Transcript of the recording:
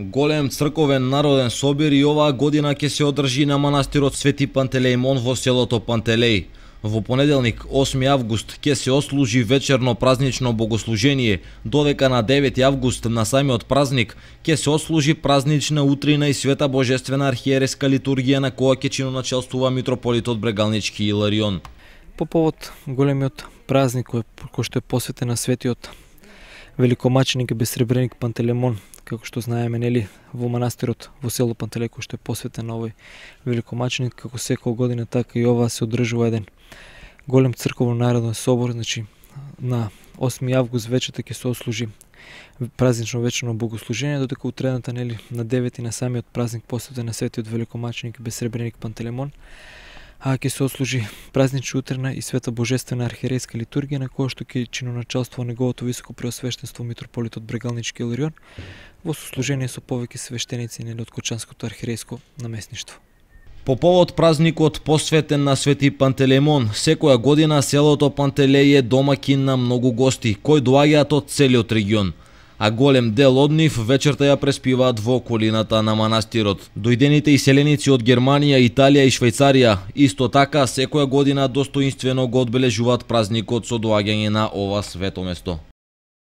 Голем црковен народен собир и оваа година ќе се одржи на манастирот Свети Пантелеймон во селото Пантелеј. Во понеделник, 8 август, ќе се ослужи вечерно празнично богослужение, додека на 9 август на самиот празник ќе се ослужи празнична утрина и света божествена архиереска литургија на која ќе чиноначалствува митрополитот Брегалнички Иларион. По повод големиот празник кој што е посветен на светиот великомаченик Бесребреник Пантелемон, како што знаеме, нели, во манастирот во село Пантелеко, што е посветен на овој великомаченик, како секој година така и ова се одржува еден голем црковно народен собор, значи на 8 август вечерта ќе се ослужи празнично вечерно богослужение, додека утредната нели на 9 на самиот празник посветен на светиот великомаченик Бесребреник Пантелемон а ќе се отслужи празнична утрена и света божествена архиерейска литургија на која што ќе на неговото високо преосвештенство митрополитот Брегалнички Еларион во сослужение со повеќе свештеници на Лоткочанското архиерейско наместништво. По повод празникот посветен на Свети Пантелеймон, секоја година селото Пантелеј е домакин на многу гости кои доаѓаат од целиот регион – а голем дел од нив вечерта ја преспиваат во околината на манастирот. Дојдените иселеници од Германија, Италија и Швајцарија исто така секоја година достоинствено го одбележуваат празникот со доаѓање на ова свето место.